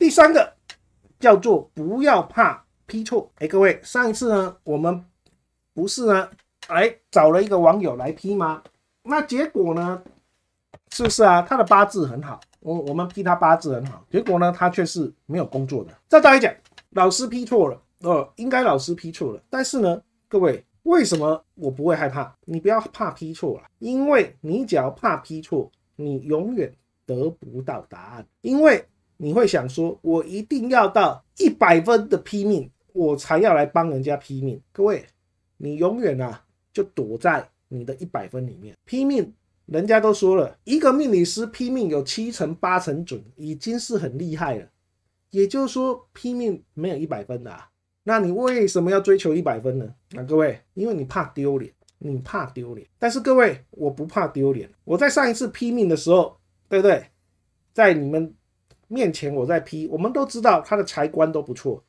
第三个叫做不要怕批错。哎，各位，上一次呢，我们不是呢，哎，找了一个网友来批吗？那结果呢，是不是啊？他的八字很好，我我们批他八字很好，结果呢，他却是没有工作的。再大一讲，老师批错了，呃，应该老师批错了。但是呢，各位，为什么我不会害怕？你不要怕批错了，因为你只要怕批错，你永远得不到答案，因为。你会想说，我一定要到一百分的拼命，我才要来帮人家拼命。各位，你永远啊，就躲在你的一百分里面拼命。人家都说了，一个命理师拼命有七成八成准，已经是很厉害了。也就是说，拼命没有一百分的。那你为什么要追求一百分呢？那各位，因为你怕丢脸，你怕丢脸。但是各位，我不怕丢脸。我在上一次拼命的时候，对不对？在你们。面前我在批，我们都知道他的财官都不错，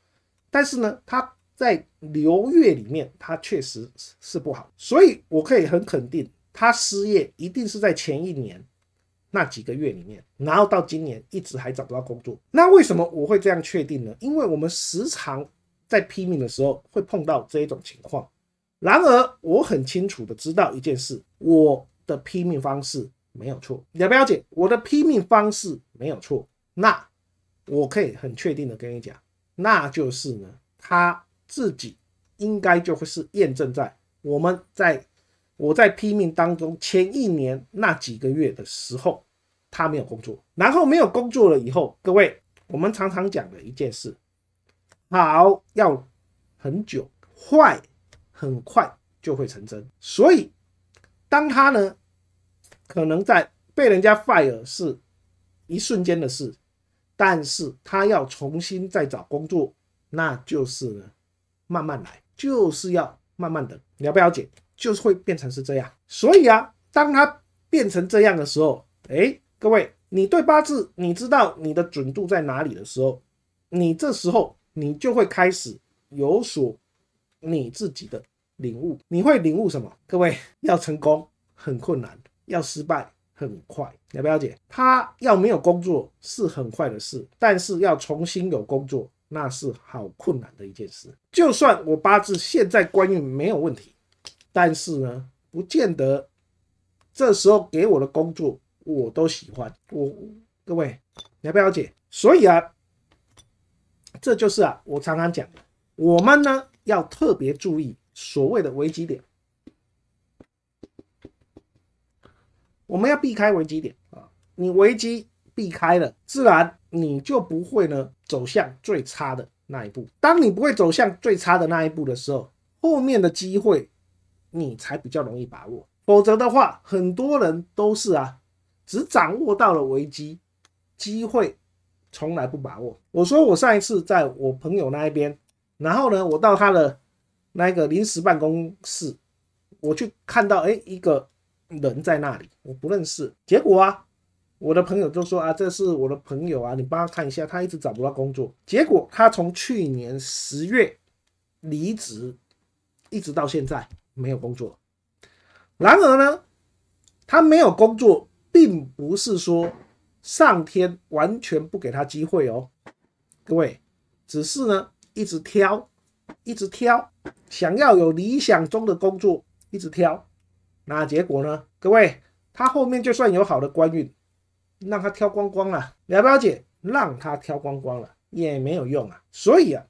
但是呢，他在流月里面，他确实是不好，所以我可以很肯定，他失业一定是在前一年那几个月里面，然后到今年一直还找不到工作。那为什么我会这样确定呢？因为我们时常在批命的时候会碰到这一种情况。然而，我很清楚的知道一件事：我的批命方式没有错，你要不要了解？我的批命方式没有错。那我可以很确定的跟你讲，那就是呢，他自己应该就会是验证在我们在我在拼命当中前一年那几个月的时候，他没有工作，然后没有工作了以后，各位我们常常讲的一件事，好要很久，坏很快就会成真。所以当他呢，可能在被人家 fire 是一瞬间的事。但是他要重新再找工作，那就是呢慢慢来，就是要慢慢的，了不了解，就是会变成是这样。所以啊，当他变成这样的时候，哎，各位，你对八字，你知道你的准度在哪里的时候，你这时候你就会开始有所你自己的领悟，你会领悟什么？各位，要成功很困难，要失败。很快，了不了解？他要没有工作是很快的事，但是要重新有工作，那是好困难的一件事。就算我八字现在官运没有问题，但是呢，不见得这时候给我的工作我都喜欢。我各位，了不了解？所以啊，这就是啊，我常常讲的，我们呢要特别注意所谓的危机点。我们要避开危机点啊！你危机避开了，自然你就不会呢走向最差的那一步。当你不会走向最差的那一步的时候，后面的机会你才比较容易把握。否则的话，很多人都是啊，只掌握到了危机，机会从来不把握。我说我上一次在我朋友那一边，然后呢，我到他的那个临时办公室，我去看到哎一个。人在那里，我不认识。结果啊，我的朋友都说啊，这是我的朋友啊，你帮他看一下。他一直找不到工作。结果他从去年十月离职，一直到现在没有工作。然而呢，他没有工作，并不是说上天完全不给他机会哦。各位，只是呢，一直挑，一直挑，想要有理想中的工作，一直挑。那结果呢？各位，他后面就算有好的官运，让他挑光光了，了不了解？让他挑光光了也没有用啊。所以啊，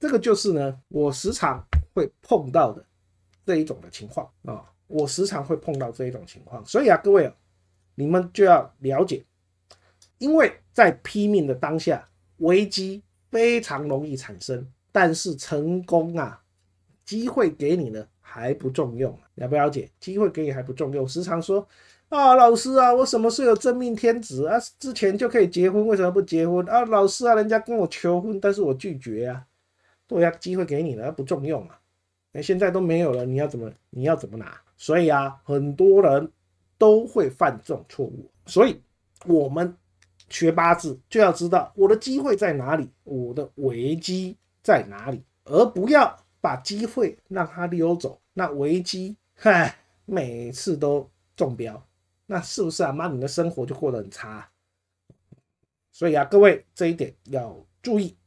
这个就是呢，我时常会碰到的这一种的情况啊。我时常会碰到这一种情况。所以啊，各位，你们就要了解，因为在拼命的当下，危机非常容易产生，但是成功啊，机会给你呢还不重用。了不了解，机会给你还不重用，时常说啊，老师啊，我什么候有真命天子啊，之前就可以结婚，为什么不结婚啊？老师啊，人家跟我求婚，但是我拒绝啊。对呀，机会给你了，不重用啊，那现在都没有了，你要怎么，你要怎么拿？所以啊，很多人都会犯这种错误，所以我们学八字就要知道我的机会在哪里，我的危机在哪里，而不要把机会让它溜走，那危机。嗨，每次都中标，那是不是啊？妈，你的生活就过得很差。所以啊，各位这一点要注意。